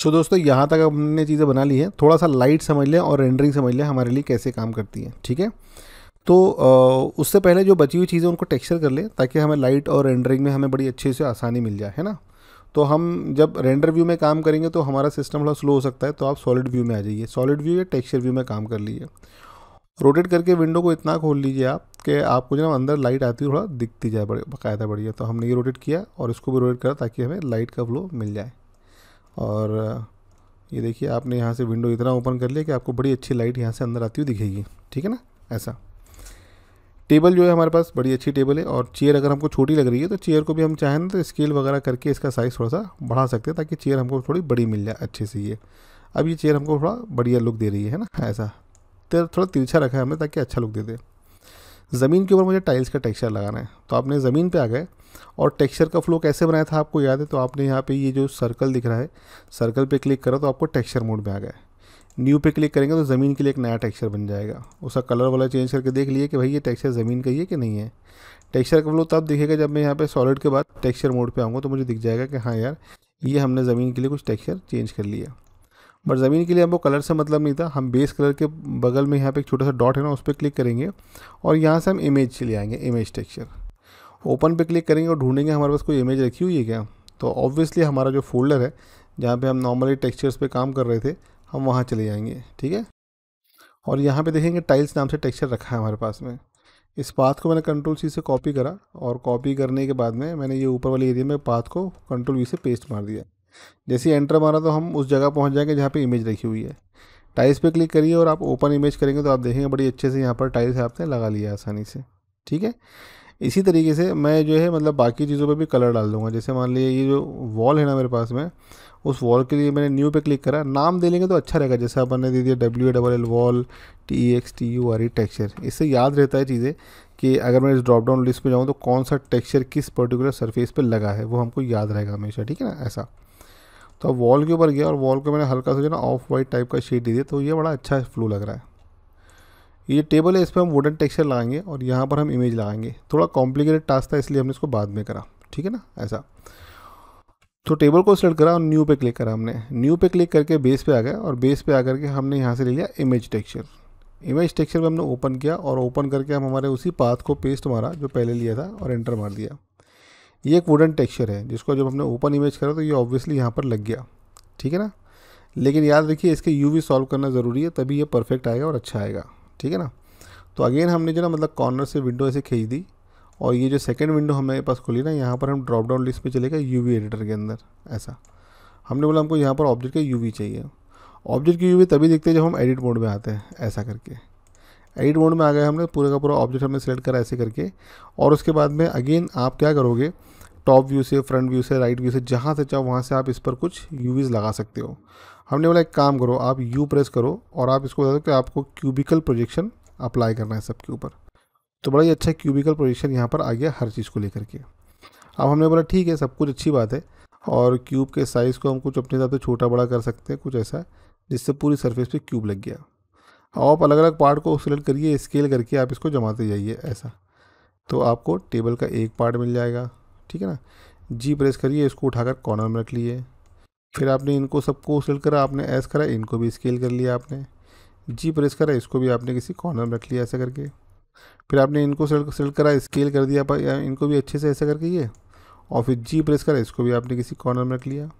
सो so दोस्तों यहाँ तक हमने चीज़ें बना ली हैं थोड़ा सा लाइट समझ लें और रेंडरिंग समझ लें हमारे लिए कैसे काम करती है ठीक है तो उससे पहले जो बची हुई चीज़ें उनको टेक्सचर कर लें ताकि हमें लाइट और रेंडरिंग में हमें बड़ी अच्छे से आसानी मिल जाए है ना तो हम जब रेंडर व्यू में काम करेंगे तो हमारा सिस्टम थोड़ा स्लो हो सकता है तो आप सॉलिड व्यू में आ जाइए सॉलिड व्यू या टेक्सचर व्यू में काम कर लीजिए रोटेट करके विंडो को इतना खोल लीजिए आप कि आपको जो ना अंदर लाइट आती है थोड़ा दिखती जाए बड़े बाकायदा बढ़िया तो हमने ये रोटेट किया और इसको भी रोटेट करा ताकि हमें लाइट का फ्लो मिल जाए और ये देखिए आपने यहाँ से विंडो इतना ओपन कर लिया कि आपको बड़ी अच्छी लाइट यहाँ से अंदर आती हुई दिखेगी ठीक है ना ऐसा टेबल जो है हमारे पास बड़ी अच्छी टेबल है और चेयर अगर हमको छोटी लग रही है तो चेयर को भी हम चाहें तो स्केल वगैरह करके इसका साइज़ थोड़ा सा बढ़ा सकते हैं ताकि चेयर हमको थोड़ी बड़ी मिल जाए अच्छे से ये अब ये चेयर हमको थोड़ा बढ़िया लुक दे रही है ना ऐसा तो थोड़ा तिरछा रखा है हमने ताकि अच्छा लुक दे दे ज़मीन के ऊपर मुझे टाइल्स का टेक्स्चर लगाना है तो आपने ज़मीन पर आ गए और टेक्सचर का फ्लो कैसे बनाया था आपको याद है तो आपने यहाँ पे ये जो सर्कल दिख रहा है सर्कल पे क्लिक करो तो आपको टेक्सचर मोड में आ गया न्यू पे क्लिक करेंगे तो ज़मीन के लिए एक नया टेक्सचर बन जाएगा उसका कलर वाला चेंज करके देख लिए कि भाई ये टेक्सचर ज़मीन का ही है कि नहीं है टेक्सचर का फ्लो तब दिखेगा जब मैं यहाँ पे सॉलिड के बाद टेक्स्चर मोड पर आऊँगा तो मुझे दिख जाएगा कि हाँ यार ये हमने ज़मीन के लिए कुछ टेक्स्चर चेंज कर लिया बट ज़मीन के लिए हमको कलर से मतलब नहीं था हम बेस कलर के बगल में यहाँ पे एक छोटा सा डॉट है ना उस पर क्लिक करेंगे और यहाँ से हम इमेज ले आएंगे इमेज टेक्सचर ओपन पे क्लिक करेंगे और ढूंढेंगे हमारे पास कोई इमेज रखी हुई है क्या तो ऑब्वियसली हमारा जो फोल्डर है जहाँ पे हम नॉर्मली टेक्सचर्स पे काम कर रहे थे हम वहाँ चले जाएंगे ठीक है और यहाँ पे देखेंगे टाइल्स नाम से टेक्सचर रखा है हमारे पास में इस पाथ को मैंने कंट्रोल सी से कॉपी करा और कॉपी करने के बाद में मैंने ये ऊपर वाले एरिया में पाथ को कंट्रोल वी से पेस्ट मार दिया जैसे एंटर मारा तो हम उस जगह पहुँच जाएंगे जहाँ पर इमेज रखी हुई है टाइल्स पर क्लिक करिए और आप ओपन इमेज करेंगे तो आप देखेंगे बड़ी अच्छे से यहाँ पर टाइल्स आपने लगा लिया आसानी से ठीक है इसी तरीके से मैं जो है मतलब बाकी चीज़ों पे भी कलर डाल दूंगा जैसे मान लीजिए ये जो वॉल है ना मेरे पास में उस वॉल के लिए मैंने न्यू पे क्लिक करा नाम दे लेंगे तो अच्छा रहेगा जैसे अपन ने दे दिया W double L wall T X T U R E texture इससे याद रहता है चीज़ें कि अगर मैं इस ड्रॉप डाउन लिस्ट पर जाऊँ तो कौन सा टेक्स्चर किस पर्टिकुलर सर्फेस पर लगा है वो हमको याद रहेगा हमेशा ठीक है ना ऐसा तो अब वॉल के ऊपर गया और वॉल को मैंने हल्का सा जो ना ऑफ वाइट टाइप का शेड दे दिया तो ये बड़ा अच्छा फ्लू लग रहा है ये टेबल है इस पर हम वुडन टेक्सचर लगाएंगे और यहाँ पर हम इमेज लगाएंगे थोड़ा कॉम्प्लिकेटेड टास्क था इसलिए हमने इसको बाद में करा ठीक है ना ऐसा तो टेबल को सिलेक्ट करा और न्यू पे क्लिक करा हमने न्यू पे क्लिक करके बेस पे आ गया और बेस पे आकर के हमने यहाँ से ले लिया इमेज टेक्सचर इमेज टेक्सचर पर हमने ओपन किया और ओपन करके हम हमारे उसी पाथ को पेस्ट मारा जो पहले लिया था और एंटर मार दिया ये एक वुडन टेक्सचर है जिसको जब हमने ओपन इमेज करा तो ये ऑब्वियसली यहाँ पर लग गया ठीक है ना लेकिन याद रखिए इसके यूवी सॉल्व करना ज़रूरी है तभी ये परफेक्ट आएगा और अच्छा आएगा ठीक है ना तो अगेन हमने जो ना मतलब कॉर्नर से विंडो ऐसे खींच दी और ये जो सेकेंड विंडो हमारे पास खुली ना यहाँ पर हम ड्रॉप डाउन लिस्ट में चले गए यू एडिटर के अंदर ऐसा हमने बोला हमको यहाँ पर ऑब्जेक्ट का यू चाहिए ऑब्जेक्ट की यू तभी देखते हैं जब हम एडिट मोड में आते हैं ऐसा करके एडिट मोड में आ गए हमने पूरे का पूरा ऑब्जेक्ट हमने सेलेक्ट करा ऐसे करके और उसके बाद में अगेन आप क्या करोगे टॉप व्यू से फ्रंट व्यू से राइट व्यू से जहाँ से चाहो वहाँ से आप इस पर कुछ यूवीज़ लगा सकते हो हमने बोला एक काम करो आप यू प्रेस करो और आप इसको बता सकते कि आपको क्यूबिकल प्रोजेक्शन अप्लाई करना है सबके ऊपर तो बड़ा ही अच्छा क्यूबिकल प्रोजेक्शन यहाँ पर आ गया हर चीज़ को लेकर के अब हमने बोला ठीक है सब कुछ अच्छी बात है और क्यूब के साइज़ को हम कुछ अपने हिसाब से छोटा बड़ा कर सकते हैं कुछ ऐसा जिससे पूरी सरफेस पे क्यूब लग गया और आप अलग अलग पार्ट को सिलेक्ट करिए स्केल करके आप इसको जमाते जाइए ऐसा तो आपको टेबल का एक पार्ट मिल जाएगा ठीक है ना जी प्रेस करिए इसको उठाकर कॉर्नर में रख लीजिए फिर आपने इनको सबको सेल करा आपने एस करा इनको भी स्केल कर लिया आपने जी प्रेस करा इसको भी आपने किसी कॉर्नर में रख लिया ऐसा करके फिर आपने इनको सेल करा स्केल कर दिया इनको भी अच्छे से ऐसा करके ये और फिर जी प्रेस करा इसको भी आपने किसी कॉर्नर में रख लिया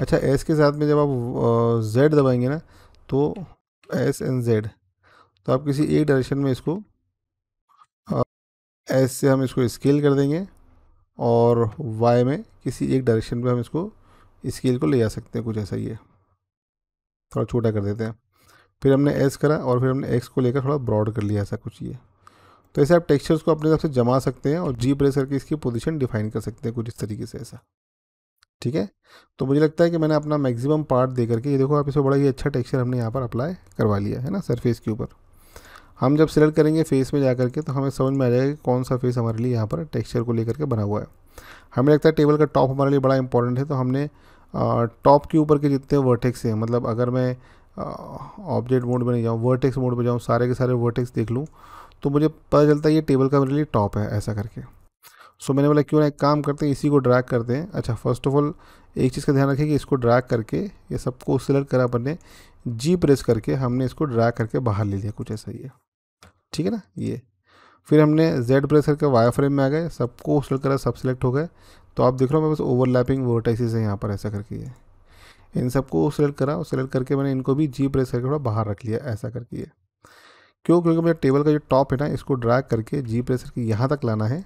अच्छा एस के साथ में जब आप जेड दबाएंगे ना तो एस एंड जेड तो आप किसी एक डायरेक्शन में इसको एस से हम इसको स्केल कर देंगे और वाई में किसी एक डायरेक्शन में हम इसको स्केल को ले जा सकते हैं कुछ ऐसा ही है थोड़ा छोटा कर देते हैं फिर हमने एस करा और फिर हमने एक्स को लेकर थोड़ा ब्रॉड कर लिया ऐसा कुछ ये तो ऐसे आप टेक्सचर्स को अपने हिसाब से जमा सकते हैं और जी प्रेस करके इसकी पोजीशन डिफाइन कर सकते हैं कुछ इस तरीके से ऐसा ठीक है तो मुझे लगता है कि मैंने अपना मैक्सिमम पार्ट दे करके ये देखो आप इसे बड़ा ही अच्छा टेक्सचर हमने यहाँ पर अप्लाई करवा लिया है ना सरफेस के ऊपर हम जब सेलेक्ट करेंगे फेस में जा करके तो हमें समझ में आ जाएगा कि कौन सा फेस हमारे लिए यहाँ पर टेक्स्चर को लेकर के बना हुआ है हमें लगता है टेबल का टॉप हमारे लिए बड़ा इंपॉर्टेंट है तो हमने टॉप के ऊपर के जितने वर्टेक्स हैं मतलब अगर मैं ऑब्जेक्ट मोड में नहीं जाऊँ वर्टेक्स मोड में जाऊँ सारे के सारे वर्टेक्स देख लूँ तो मुझे पता चलता है ये टेबल का मेरे लिए टॉप है ऐसा करके सो so, मैंने बोला क्यों ना एक काम करते हैं इसी को ड्रैग करते हैं अच्छा फर्स्ट ऑफ ऑल एक चीज़ का ध्यान रखें कि इसको ड्रैग करके ये सबको सिलेक्ट करा अपन ने जी प्रेस करके हमने इसको ड्रैग करके बाहर ले लिया कुछ ऐसा ही है ठीक है ना ये फिर हमने जेड प्रेस करके वायर फ्रेम में आ गए सबको सेलेक्ट करा सब सिलेक्ट हो गए तो आप देख रहे हो मेरे पास ओवरलैपिंग वोटाइसिस है यहाँ पर ऐसा करके ये इन सबको सेलेक्ट करा और सेलेक्ट करके मैंने इनको भी जी प्रेस करके थोड़ा बाहर रख लिया ऐसा करके ये क्यों क्योंकि मेरे टेबल का जो टॉप है ना इसको ड्रैग करके जी प्रेस करके यहाँ तक लाना है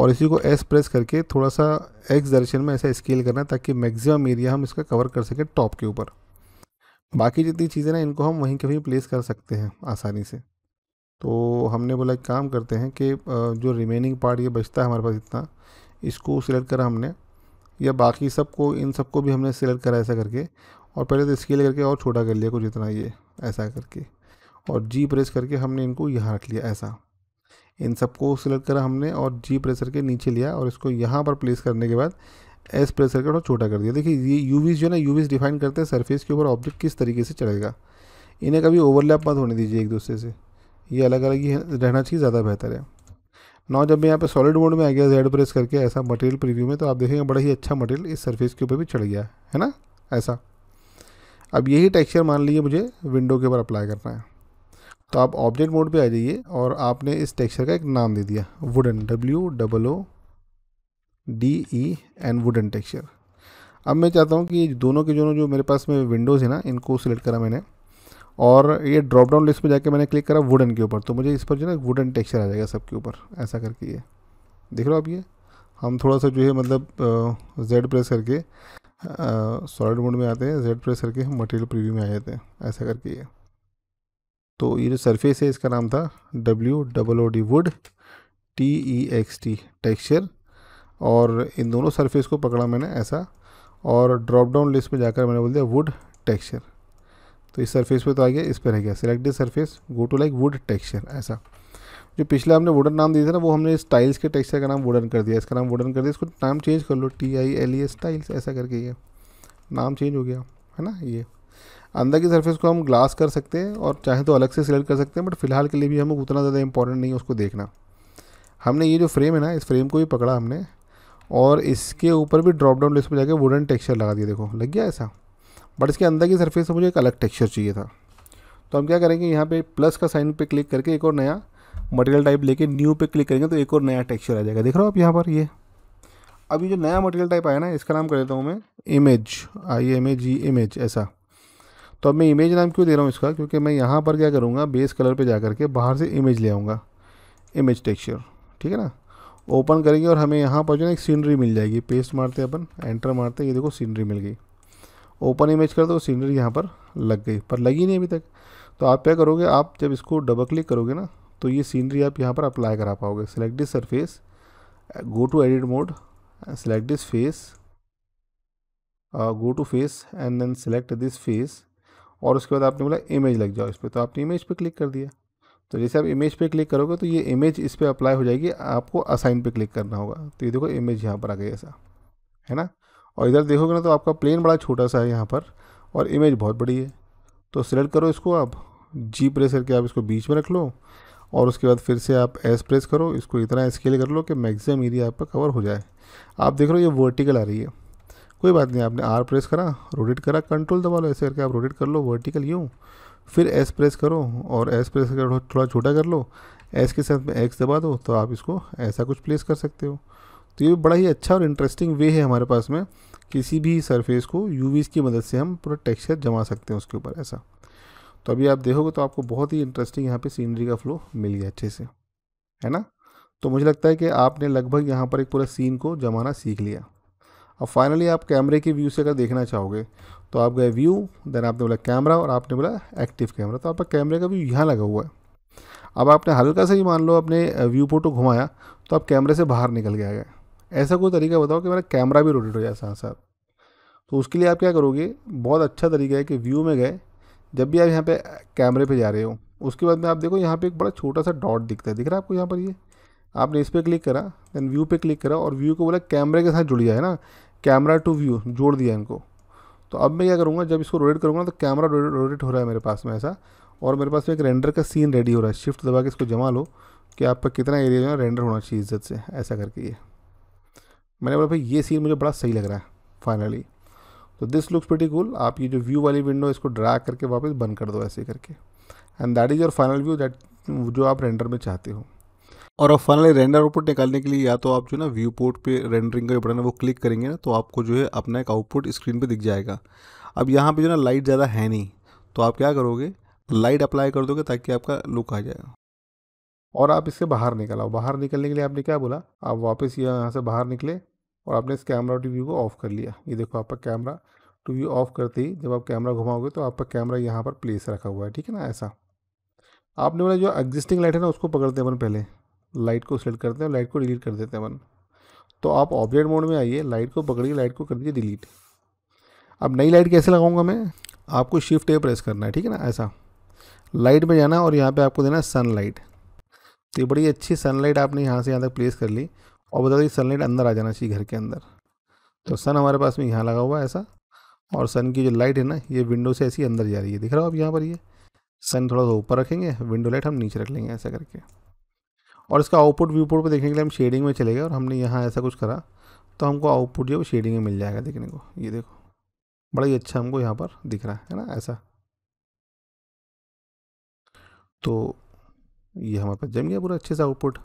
और इसी को एस प्रेस करके थोड़ा सा एक्स डायरेक्शन में ऐसा स्केल करना है ताकि मैक्सिमम एरिया हम इसका कवर कर सकें टॉप के ऊपर बाकी जितनी चीज़ें ना इनको हम वहीं कहीं प्लेस कर सकते हैं आसानी से तो हमने बोला एक काम करते हैं कि जो रिमेनिंग पार्ट ये बचता है हमारे पास इतना इसको सिलेक्ट करा हमने या बाकी सब को इन सबको भी हमने सिलेक्ट करा ऐसा करके और पहले तो स्केल करके और छोटा कर लिया कुछ इतना ये ऐसा करके और जी प्रेस करके हमने इनको यहाँ रख लिया ऐसा इन सबको सिलेक्ट करा हमने और जी प्रेस करके नीचे लिया और इसको यहाँ पर प्लेस करने के बाद एस प्रेस करके थोड़ा छोटा कर दिया देखिए ये यूवीज जो है ना यूवीज डिफाइन करते हैं सरफेस के ऊपर ऑब्जेक्ट किस तरीके से चढ़ेगा इन्हें कभी ओवरलैप मत होने दीजिए एक दूसरे से ये अलग अलग ही रहना चाहिए ज़्यादा बेहतर है नौ जब मैं यहाँ पे सॉलिड मोड में आ गया जेड प्रेस करके ऐसा मटेरियल प्रीव्यू में तो आप देखेंगे बड़ा ही अच्छा मटेरियल इस सरफेस के ऊपर भी चढ़ गया है ना ऐसा अब यही टेक्सचर मान लीजिए मुझे विंडो के ऊपर अप्लाई करना है तो आप ऑब्जेक्ट मोड पे आ जाइए और आपने इस टेक्सचर का एक नाम दे दिया wooden W double O D E and wooden texture अब मैं चाहता हूँ कि दोनों के दोनों जो मेरे पास में विंडोज़ है ना इनको सिलेक्ट करा मैंने और ये ड्रॉप डाउन लिस्ट में जाके मैंने क्लिक करा वुडन के ऊपर तो मुझे इस पर जो है ना वुडन टेक्सचर आ जाएगा सबके ऊपर ऐसा करके ये देख लो आप ये हम थोड़ा सा जो है मतलब जेड प्रेस करके सॉलिड मोड में आते हैं जेड प्रेस करके हम मटेरियल प्रीव्यू में आ जाते हैं ऐसा करके ये तो ये जो सरफेस है इसका नाम था W double O D wood T E X T texture और इन दोनों सरफेस को पकड़ा मैंने ऐसा और ड्रॉप डाउन लिस्ट में जाकर मैंने बोल दिया वुड टेक्सचर तो इस सरफेस पे तो आ गया इस पर रह गया select this surface go to like wood texture ऐसा जो पिछले हमने वुडन नाम दिया था ना वो हमने इस के टेक्सचर का नाम वुडन कर दिया इसका नाम वुडन कर दिया इसको नाम चेंज कर लो T I L E S tiles ऐसा करके ये नाम चेंज हो गया है ना ये अंदर की सरफेस को हम ग्लास कर सकते हैं और चाहे तो अलग से सिलेक्ट कर सकते हैं बट फिलहाल के लिए भी हमें उतना ज़्यादा इंपॉर्टेंट नहीं है उसको देखना हमने ये जो फ्रेम है ना इस फ्रेम को भी पकड़ा हमने और इसके ऊपर भी ड्रॉप डाउन लिस्ट पर जाकर वुडन टेक्सचर लगा दिया देखो लग गया ऐसा बट इसके अंदर की सरफेस से मुझे एक अलग टेक्सचर चाहिए था तो हम क्या करेंगे यहाँ पे प्लस का साइन पे क्लिक करके एक और नया मटेरियल टाइप लेके न्यू पे क्लिक करेंगे तो एक और नया टेक्सचर आ जाएगा देख रहे हो आप यहाँ पर ये अब ये जो नया मटेरियल टाइप आया ना इसका नाम कर देता हूँ मैं image I M A G image ऐसा तो अब मैं इमेज नाम क्यों दे रहा हूँ इसका क्योंकि मैं यहाँ पर क्या करूँगा बेस कलर पर जा करके बाहर से इमेज ले आऊँगा इमेज टेक्स्चर ठीक है ना ओपन करेंगे और हमें यहाँ पर जो ना एक सीनरी मिल जाएगी पेस्ट मारते अपन एंटर मारते ये देखो सीनरी मिल गई ओपन इमेज कर दो सीनरी यहाँ पर लग गई पर लगी नहीं अभी तक तो आप क्या करोगे आप जब इसको डबल क्लिक करोगे ना तो ये सीनरी आप यहाँ पर अप्लाई करा पाओगे select this surface go to edit mode select this face go to face and then select this face और उसके बाद आपने बोला इमेज लग जाओ इस पर तो आपने इमेज पे क्लिक कर दिया तो जैसे आप इमेज पे क्लिक करोगे तो ये इमेज इस पर अप्लाई हो जाएगी आपको असाइन पे क्लिक करना होगा तो ये देखो इमेज यहाँ पर आ गई ऐसा है ना और इधर देखोगे ना तो आपका प्लेन बड़ा छोटा सा है यहाँ पर और इमेज बहुत बड़ी है तो सिलेक्ट करो इसको आप जी प्रेस करके आप इसको बीच में रख लो और उसके बाद फिर से आप एस प्रेस करो इसको इतना स्केल कर लो कि मैक्सिमम एरिया आपका कवर हो जाए आप देख रहे हो ये वर्टिकल आ रही है कोई बात नहीं आपने आर प्रेस करा रोटेट करा कंट्रोल दबा लो ऐसे करके आप रोटेट कर लो वर्टिकल यूँ फिर एस प्रेस करो और एस प्रेस करके थोड़ा छोटा कर लो एस के साथ में एक्स दबा दो तो आप इसको ऐसा कुछ प्लेस कर सकते हो तो ये बड़ा ही अच्छा और इंटरेस्टिंग वे है हमारे पास में किसी भी सरफेस को यू की मदद से हम पूरा टेक्सचर जमा सकते हैं उसके ऊपर ऐसा तो अभी आप देखोगे तो आपको बहुत ही इंटरेस्टिंग यहाँ पे सीनरी का फ्लो मिल गया अच्छे से है ना तो मुझे लगता है कि आपने लगभग यहाँ पर एक पूरा सीन को जमाना सीख लिया अब फाइनली आप कैमरे के व्यू से अगर देखना चाहोगे तो आप गए व्यू देन आपने बोला कैमरा और आपने बोला एक्टिव कैमरा तो आपका कैमरे का व्यू यहाँ लगा हुआ है अब आपने हल्का सा ही मान लो अपने व्यू फोटो घुमाया तो आप कैमरे से बाहर निकल गया है ऐसा कोई तरीका बताओ कि मेरा कैमरा भी रोटेट हो जाए साथ साथ तो उसके लिए आप क्या करोगे बहुत अच्छा तरीका है कि व्यू में गए जब भी आप यहाँ पे कैमरे पे जा रहे हो उसके बाद में आप देखो यहाँ पे एक बड़ा छोटा सा डॉट दिखता है दिख रहा है आपको यहाँ पर ये आपने इस पर क्लिक करा देन व्यू पे क्लिक करा और व्यू को बोला कैमरे के साथ जुड़ जाए ना कैमरा टू व्यू जोड़ दिया इनको तो अब मैं क्या करूँगा जब इसको रोटेट करूँगा तो कैमरा रोटेट हो रहा है मेरे पास में ऐसा और मेरे पास में एक रेंडर का सीन रेडी हो रहा है शिफ्ट दबा के इसको जमा लो कि आपका कितना एरिया जो है रेंडर होना चाहिए इज्जत से ऐसा करके ये मैंने बोला भाई ये सीन मुझे बड़ा सही लग रहा है फाइनली तो दिस लुक्स वेटी कूल आप ये जो व्यू वाली विंडो इसको ड्रा करके वापस बंद कर दो ऐसे करके and that is your final view that जो आप रेंडर में चाहते हो और अब फाइनली रेंडर आउटपुट निकालने के लिए या तो आप जो ना व्यू पोर्ट पर रेंडरिंग का बटन है वो क्लिक करेंगे ना तो आपको जो है अपना एक आउटपुट स्क्रीन पर दिख जाएगा अब यहाँ पर जो ना लाइट ज़्यादा है नहीं तो आप क्या करोगे लाइट अप्लाई कर दोगे ताकि आपका लुक आ जाएगा और आप इससे बाहर निकल आओ बाहर निकलने के लिए आपने क्या बोला आप वापस यहाँ से बाहर निकले और आपने इस कैमरा टू व्यू को ऑफ़ कर लिया ये देखो आपका कैमरा टू व्यू ऑफ़ करते ही जब आप कैमरा घुमाओगे तो आपका कैमरा यहाँ पर प्लेस रखा हुआ है ठीक है ना ऐसा आपने बोला जो एग्जिस्टिंग लाइट है ना उसको पकड़ते हैं अपन पहले लाइट को सेलेक्ट करते हैं लाइट को डिलीट कर देते हैं अपन तो आप ऑब्जेक्ट मोड में आइए लाइट को पकड़िए लाइट को कर दीजिए डिलीट अब नई लाइट कैसे लगाऊंगा मैं आपको शिफ्ट ए प्रेस करना है ठीक है ना ऐसा लाइट में जाना और यहाँ पे आपको देना सनलाइट तो ये बड़ी अच्छी सनलाइट आपने यहाँ से यहाँ तक प्लेस कर ली और बता दो सनलाइट अंदर आ जाना चाहिए घर के अंदर तो सन हमारे पास में यहाँ लगा हुआ है ऐसा और सन की जो लाइट है ना ये विंडो से ऐसी अंदर जा रही है दिख रहा हो आप यहाँ पर ये सन थोड़ा सा ऊपर रखेंगे विंडो लाइट हम नीचे रख लेंगे ऐसा करके और इसका आउटपुट व्यूपुट पर देखने के लिए हम शेडिंग में चले गए और हमने यहाँ ऐसा कुछ करा तो हमको आउटपुट जो शेडिंग में मिल जाएगा देखने को ये देखो बड़ा ही अच्छा हमको यहाँ पर दिख रहा है ना ऐसा तो ये हमारे पास जम गया पूरा अच्छे से आउटपुट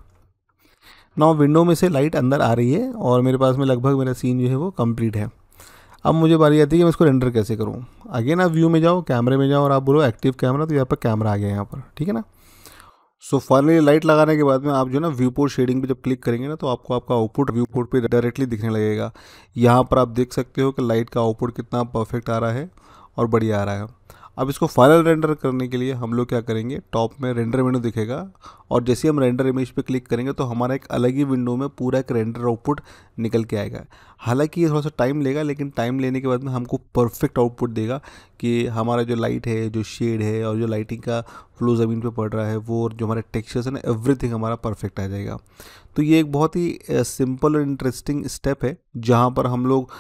नौ विंडो में से लाइट अंदर आ रही है और मेरे पास में लगभग मेरा सीन जो है वो कम्प्लीट है अब मुझे बारी आती है कि मैं इसको रेंडर कैसे करूँ अगेन आप व्यू में जाओ कैमरे में जाओ और आप बोलो एक्टिव कैमरा तो यहाँ पर कैमरा आ गया यहाँ पर ठीक है ना सो फाइनली लाइट लगाने के बाद में आप जो ना व्यू पोर्ट शेडिंग पे जब क्लिक करेंगे ना तो आपको आपका आउटपुट व्यू पोर्ट पर डायरेक्टली दिखने लगेगा यहाँ पर आप देख सकते हो कि लाइट का आउटपुट कितना परफेक्ट आ रहा है और बढ़िया आ रहा है अब इसको फाइनल रेंडर करने के लिए हम लोग क्या करेंगे टॉप में रेंडर विंडो दिखेगा और जैसे हम रेंडर इमेज पे क्लिक करेंगे तो हमारा एक अलग ही विंडो में पूरा एक रेंडर आउटपुट निकल के आएगा हालांकि ये थोड़ा सा टाइम लेगा लेकिन टाइम लेने के बाद में हमको परफेक्ट आउटपुट देगा कि हमारा जो लाइट है जो शेड है और जो लाइटिंग का फ्लो ज़मीन पर पड़ रहा है वो और जो हमारे टेक्सचर्स है ना एवरीथिंग हमारा परफेक्ट आ जाएगा तो ये एक बहुत ही सिंपल और इंटरेस्टिंग स्टेप है जहाँ पर हम लोग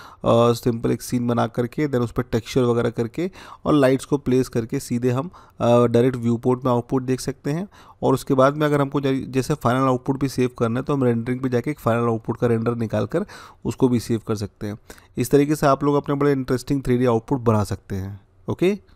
सिंपल एक सीन बना करके देन उस पर टेक्सचर वगैरह करके और लाइट्स को प्लेस करके सीधे हम डायरेक्ट व्यू पोर्ट में आउटपुट देख सकते हैं और उसके बाद में अगर हमको जैसे फाइनल आउटपुट भी सेव करना है तो हम रेंडरिंग पे जाके एक फाइनल आउटपुट का रेंडर निकाल कर उसको भी सेव कर सकते हैं इस तरीके से आप लोग अपने बड़े इंटरेस्टिंग थ्री आउटपुट बना सकते हैं ओके